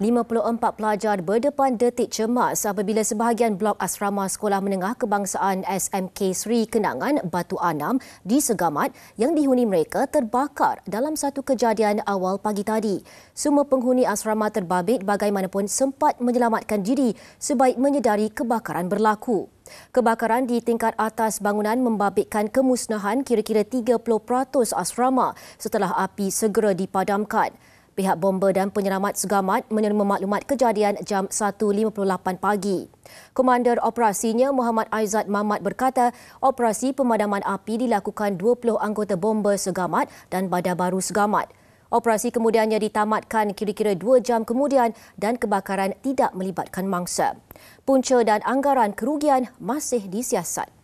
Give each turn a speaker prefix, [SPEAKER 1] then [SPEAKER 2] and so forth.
[SPEAKER 1] 54 pelajar berdepan detik cemas apabila sebahagian blok asrama Sekolah Menengah Kebangsaan SMK Sri Kenangan Batu Anam di Segamat yang dihuni mereka terbakar dalam satu kejadian awal pagi tadi. Semua penghuni asrama terbabit bagaimanapun sempat menyelamatkan diri sebaik menyedari kebakaran berlaku. Kebakaran di tingkat atas bangunan membabitkan kemusnahan kira-kira 30% asrama setelah api segera dipadamkan. Pihak bomber dan penyelamat Sugamat menerima maklumat kejadian jam 1.58 pagi. Komander operasinya Muhammad Aizat Mamat berkata, operasi pemadaman api dilakukan 20 anggota bomber Sugamat dan Badan Baru Sugamat. Operasi kemudiannya ditamatkan kira-kira 2 jam kemudian dan kebakaran tidak melibatkan mangsa. Punca dan anggaran kerugian masih disiasat.